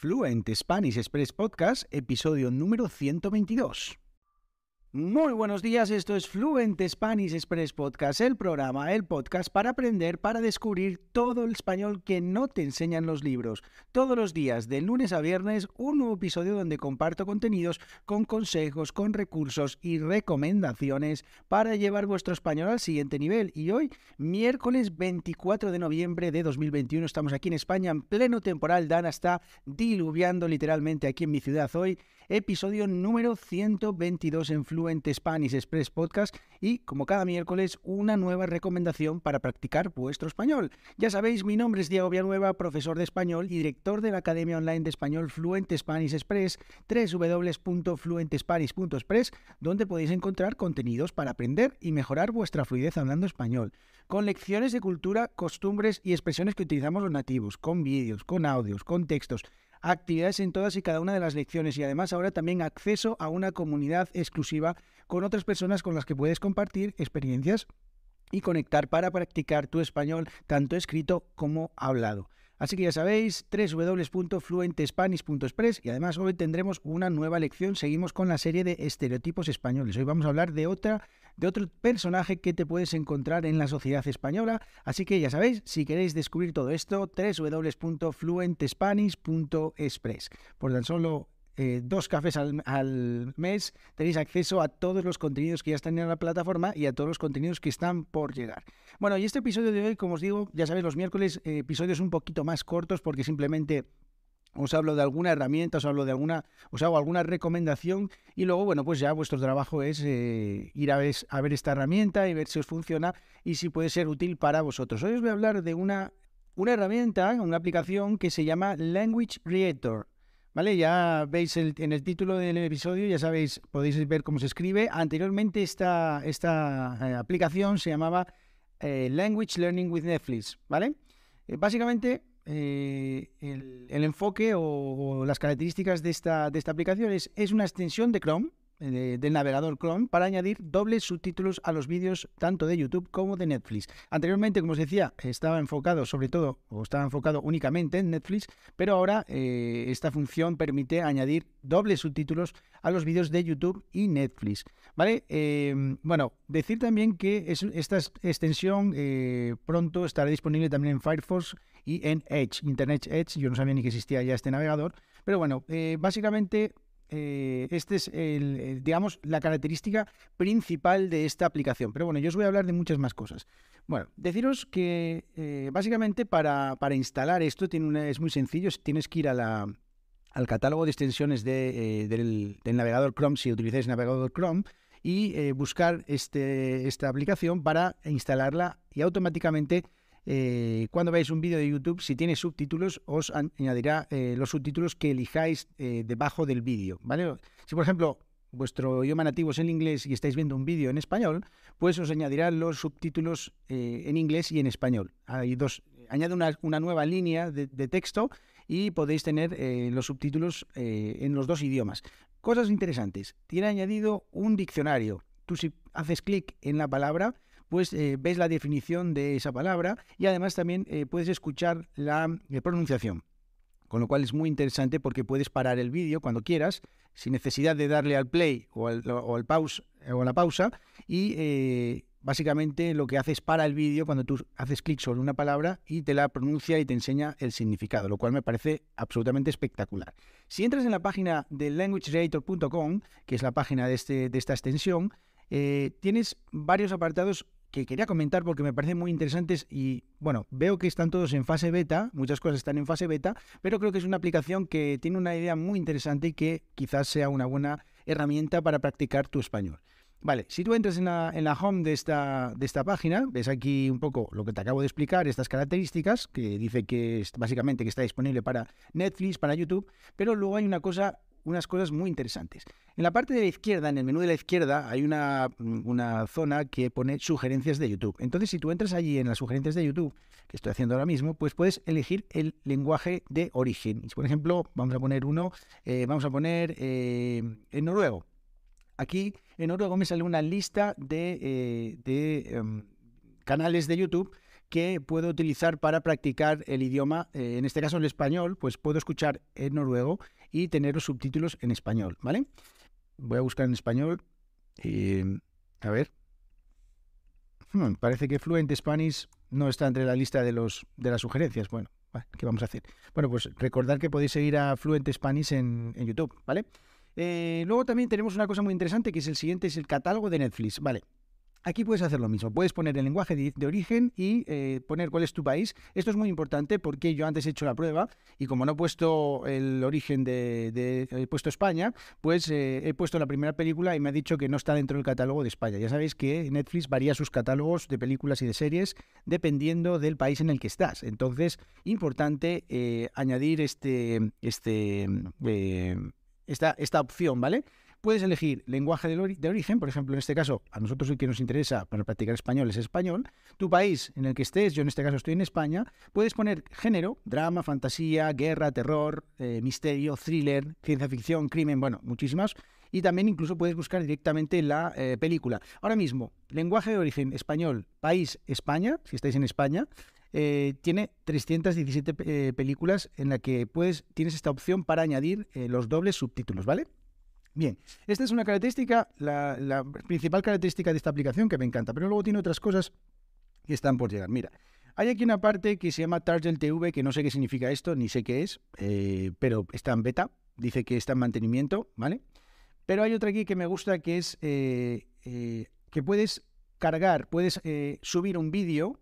Fluent Spanish Express Podcast, episodio número 122. Muy buenos días, esto es Fluent Spanish Express Podcast, el programa, el podcast para aprender, para descubrir todo el español que no te enseñan los libros. Todos los días, de lunes a viernes, un nuevo episodio donde comparto contenidos con consejos, con recursos y recomendaciones para llevar vuestro español al siguiente nivel. Y hoy, miércoles 24 de noviembre de 2021, estamos aquí en España en pleno temporal. Dana está diluviando literalmente aquí en mi ciudad hoy episodio número 122 en Fluente Spanish Express Podcast y, como cada miércoles, una nueva recomendación para practicar vuestro español. Ya sabéis, mi nombre es Diego Villanueva, profesor de español y director de la Academia Online de Español Fluent Spanish Express, www.fluentespanish.express, donde podéis encontrar contenidos para aprender y mejorar vuestra fluidez hablando español, con lecciones de cultura, costumbres y expresiones que utilizamos los nativos, con vídeos, con audios, con textos actividades en todas y cada una de las lecciones y además ahora también acceso a una comunidad exclusiva con otras personas con las que puedes compartir experiencias y conectar para practicar tu español tanto escrito como hablado. Así que ya sabéis, www.fluentespanish.express y además hoy tendremos una nueva lección. Seguimos con la serie de estereotipos españoles. Hoy vamos a hablar de otra de otro personaje que te puedes encontrar en la sociedad española. Así que ya sabéis, si queréis descubrir todo esto, www.fluentespanish.express. Por tan solo eh, dos cafés al, mes, tenéis acceso a todos los contenidos que ya están en la plataforma y a todos los contenidos que están por llegar. Bueno, y este episodio de hoy, como os digo, ya sabéis, los miércoles eh, episodios un poquito más cortos porque simplemente os hablo de alguna herramienta, os hablo de alguna, os hago alguna recomendación y luego, bueno, pues ya vuestro trabajo es eh, ir a ver, a ver esta herramienta y ver si os funciona y si puede ser útil para vosotros. Hoy os voy a hablar de una, una herramienta, una aplicación que se llama Language Creator. ¿Vale? Ya veis en el título del episodio, ya sabéis, podéis ver cómo se escribe. Anteriormente esta, esta eh, aplicación se llamaba eh, Language Learning with Netflix, ¿vale? Eh, básicamente el, enfoque o, las características de esta, esta aplicación es una extensión de Chrome, eh, del navegador Chrome para añadir dobles subtítulos a los vídeos tanto de YouTube como de Netflix. Anteriormente, como os decía, estaba enfocado sobre todo o estaba enfocado únicamente en Netflix, pero ahora eh, esta función permite añadir dobles subtítulos a los vídeos de YouTube y Netflix. ¿Vale? Eh, bueno, decir también que esta extensión pronto estará disponible también en Firefox y en Edge, Internet Edge. Yo no sabía ni que existía ya este navegador, pero bueno, básicamente eh, esta es, eh, digamos, la característica principal de esta aplicación. Pero bueno, yo os voy a hablar de muchas más cosas. Bueno, deciros que eh, básicamente para, instalar esto es muy sencillo, tienes que ir a la, al catálogo de extensiones del, navegador Chrome, si utilizáis navegador Chrome, y buscar este, esta aplicación para instalarla y automáticamente eh, cuando veáis un vídeo de YouTube, si tiene subtítulos, os añadirá eh, los subtítulos que elijáis eh, debajo del vídeo, ¿vale? Si, por ejemplo, vuestro idioma nativo es el inglés y estáis viendo un vídeo en español, pues os añadirá los subtítulos en inglés y en español. Hay dos, añade una, nueva línea de, de, texto y podéis tener los subtítulos en los dos idiomas. Cosas interesantes. Tiene añadido un diccionario. Tú si haces clic en la palabra, pues eh, ves la definición de esa palabra y además también eh, puedes escuchar la eh, pronunciación. Con lo cual es muy interesante porque puedes parar el vídeo cuando quieras, sin necesidad de darle al play o, al, pause, o la pausa, y básicamente lo que hace es para el vídeo cuando tú haces clic sobre una palabra y te la pronuncia y te enseña el significado, lo cual me parece absolutamente espectacular. Si entras en la página de languagereator.com, que es la página de, este, esta extensión, tienes varios apartados que quería comentar porque me parecen muy interesantes y bueno, veo que están todos en fase beta, muchas cosas están en fase beta, pero creo que es una aplicación que tiene una idea muy interesante y que quizás sea una buena herramienta para practicar tu español. Vale, si tú entras en la, home de esta, de esta página, ves aquí un poco lo que te acabo de explicar, estas características, que dice que es, básicamente que está disponible para Netflix, para YouTube, pero luego hay una cosa unas cosas muy interesantes. En la parte de la izquierda, en el menú de la izquierda, hay mm, una, zona que pone sugerencias de YouTube. Entonces, si tú entras allí en las sugerencias de YouTube, que estoy haciendo ahora mismo, pues puedes elegir el lenguaje de origen. Por ejemplo, vamos a poner uno, eh, vamos a poner eh, en noruego. Aquí en noruego me sale una lista de, eh, em, canales de YouTube que puedo utilizar para practicar el idioma, en este caso el español, pues puedo escuchar en noruego y tener los subtítulos en español, ¿vale? Voy a buscar en español. a ver. Hmm, parece que Fluent Spanish no está entre la lista de, los, de las sugerencias. Bueno, ¿qué vamos a hacer? Bueno, pues recordar que podéis seguir a Fluent Spanish en, YouTube, ¿vale? Eh, luego también tenemos una cosa muy interesante que es el siguiente, es el catálogo de Netflix. Vale, Aquí puedes hacer lo mismo, puedes poner el lenguaje de, origen y eh, poner cuál es tu país. Esto es muy importante porque yo antes he hecho la prueba y como no he puesto el origen de, puesto España, pues eh, he puesto la primera película y me ha dicho que no está dentro del catálogo de España. Ya sabéis que Netflix varía sus catálogos de películas y de series dependiendo del país en el que estás. Entonces, importante eh, añadir este, este, esta, esta opción, ¿vale? Puedes elegir lenguaje de, origen, por ejemplo, en este caso, a nosotros el que nos interesa para practicar español es español. Tu país en el que estés, yo en este caso estoy en España, puedes poner género, drama, fantasía, guerra, terror, eh, misterio, thriller, ciencia ficción, crimen, bueno, muchísimas y también incluso puedes buscar directamente la eh, película. Ahora mismo, lenguaje de origen español, país España, si estáis en España, eh, tiene 317 películas en la que puedes, tienes esta opción para añadir los dobles subtítulos, ¿vale? Bien, esta es una característica, la, principal característica de esta aplicación que me encanta, pero luego tiene otras cosas que están por llegar. Mira, hay aquí una parte que se llama Target TV, que no sé qué significa esto, ni sé qué es, eh, pero está en beta, dice que está en mantenimiento, ¿vale? Pero hay otra aquí que me gusta que es eh, eh, que puedes cargar, puedes subir un vídeo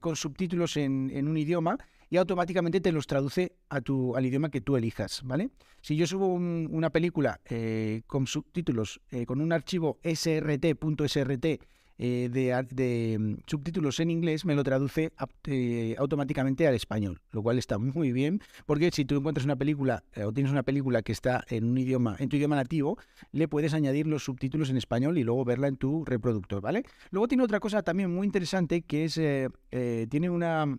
con subtítulos en, en un idioma y automáticamente te los traduce a tu, al idioma que tú elijas, ¿vale? Si yo subo una película eh, con subtítulos, eh, con un archivo srt.srt eh, de, de, mm, subtítulos en inglés, me lo traduce automáticamente al español, lo cual está muy bien, porque si tú encuentras una película o tienes una película que está en un idioma, en tu idioma nativo, le puedes añadir los subtítulos en español y luego verla en tu reproductor, ¿vale? Luego tiene otra cosa también muy interesante que es, tiene una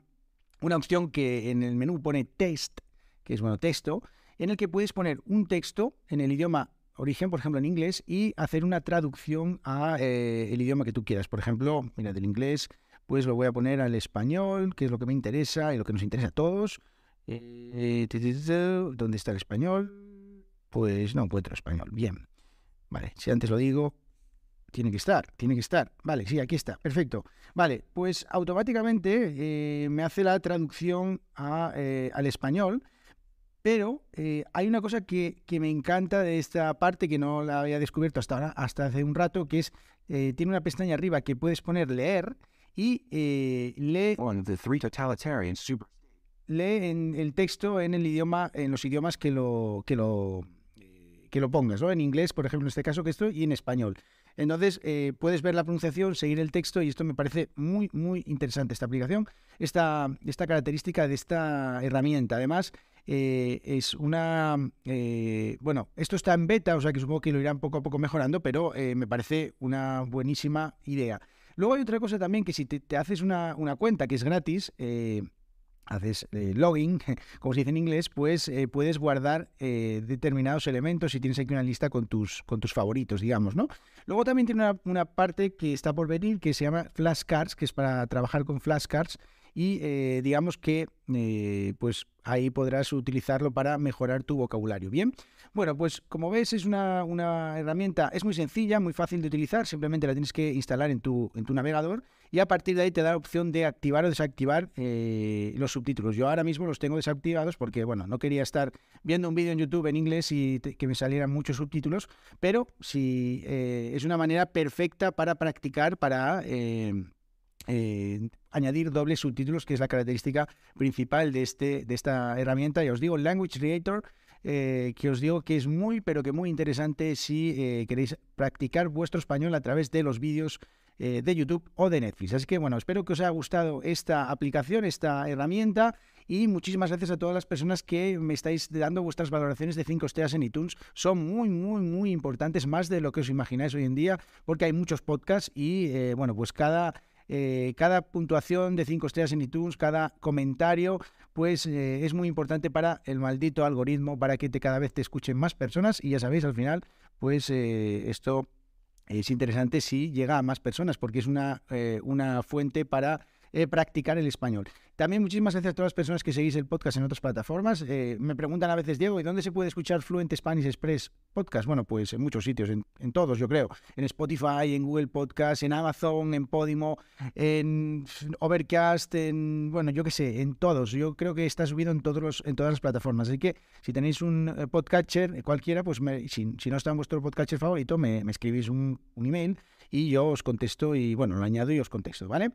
una opción que en el menú pone test, que es bueno, texto, en el que puedes poner un texto en el idioma origen, por ejemplo, en inglés, y hacer una traducción a eh, el idioma que tú quieras. Por ejemplo, mira, del inglés, pues lo voy a poner al español, que es lo que me interesa y lo que nos interesa a todos. Eh, ¿Dónde está el español? Pues no encuentro español. Bien. Vale, si antes lo digo, tiene que estar, tiene que estar. Vale, sí, aquí está, perfecto. Vale, pues automáticamente eh, me hace la traducción eh, al español, pero eh, hay una cosa que, me encanta de esta parte que no la había descubierto hasta ahora, hasta hace un rato, que es, tiene una pestaña arriba que puedes poner leer y lee... Lee en el texto en el idioma, en los idiomas que lo, que lo, que lo pongas, ¿no? En inglés, por ejemplo, en este caso que estoy, y en español. Entonces, eh, puedes ver la pronunciación, seguir el texto y esto me parece muy, muy interesante, esta aplicación, esta, esta característica de esta herramienta. Además, eh, es una... Eh, bueno, esto está en beta, o sea que supongo que lo irán poco a poco mejorando, pero me parece una buenísima idea. Luego hay otra cosa también que si te, haces una, una, cuenta que es gratis, haces eh, login, como se dice en inglés, pues eh, puedes guardar eh, determinados elementos y tienes aquí una lista con tus, con tus favoritos, digamos, ¿no? Luego también tiene una, una parte que está por venir que se llama flashcards, que es para trabajar con flashcards y eh, digamos que eh, pues ahí podrás utilizarlo para mejorar tu vocabulario. Bien, bueno, pues como ves es una, herramienta, es muy sencilla, muy fácil de utilizar, simplemente la tienes que instalar en tu, en tu navegador y a partir de ahí te da la opción de activar o desactivar eh, los subtítulos. Yo ahora mismo los tengo desactivados porque, bueno, no quería estar viendo un vídeo en YouTube en inglés y que me salieran muchos subtítulos, pero si es una manera perfecta para practicar, para añadir dobles subtítulos, que es la característica principal de, este, de esta herramienta. Y os digo, Language Creator, eh, que os digo que es muy, pero que muy interesante si eh, queréis practicar vuestro español a través de los vídeos eh, de YouTube o de Netflix. Así que bueno, espero que os haya gustado esta aplicación, esta herramienta. Y muchísimas gracias a todas las personas que me estáis dando vuestras valoraciones de 5 estrellas en iTunes. Son muy, muy, muy importantes, más de lo que os imagináis hoy en día, porque hay muchos podcasts y, bueno, pues cada eh, cada puntuación de 5 estrellas en iTunes, cada comentario, pues eh, es muy importante para el maldito algoritmo, para que te, cada vez te escuchen más personas. Y ya sabéis, al final, pues eh, esto es interesante si llega a más personas, porque es una, una fuente para eh, practicar el español. También muchísimas gracias a todas las personas que seguís el podcast en otras plataformas. Eh, me preguntan a veces, Diego, ¿y dónde se puede escuchar Fluent Spanish Express podcast? Bueno, pues en muchos sitios, en, todos, yo creo. En Spotify, en Google Podcast, en Amazon, en Podimo, en Overcast, en, bueno, yo qué sé, en todos. Yo creo que está subido en, todos los, en todas las plataformas. Así que si tenéis un eh, podcatcher, cualquiera, pues si, no está en vuestro podcatcher favorito, me, escribís un, un email y yo os contesto y, bueno, lo añado y os contesto, ¿vale?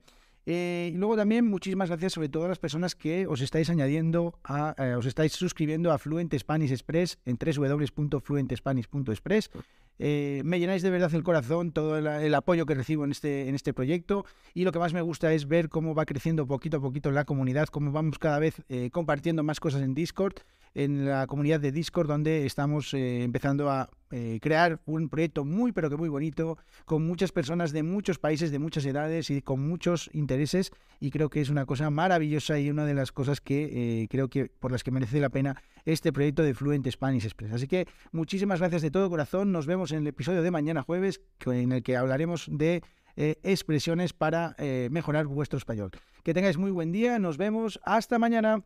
Eh, y luego también muchísimas gracias sobre todo a las personas que os estáis añadiendo, a, eh, os estáis suscribiendo a Fluent Spanish Express en www.fluentespanish.express. Eh, me llenáis de verdad el corazón todo el, apoyo que recibo en este, en este proyecto y lo que más me gusta es ver cómo va creciendo poquito a poquito la comunidad, cómo vamos cada vez eh, compartiendo más cosas en Discord, en la comunidad de Discord donde estamos eh, empezando a crear un proyecto muy pero que muy bonito, con muchas personas de muchos países, de muchas edades y con muchos intereses y creo que es una cosa maravillosa y una de las cosas que creo que por las que merece la pena este proyecto de Fluent Spanish Express. Así que muchísimas gracias de todo corazón, nos vemos en el episodio de mañana jueves, en el que hablaremos de eh, expresiones para eh, mejorar vuestro español. Que tengáis muy buen día, nos vemos, hasta mañana.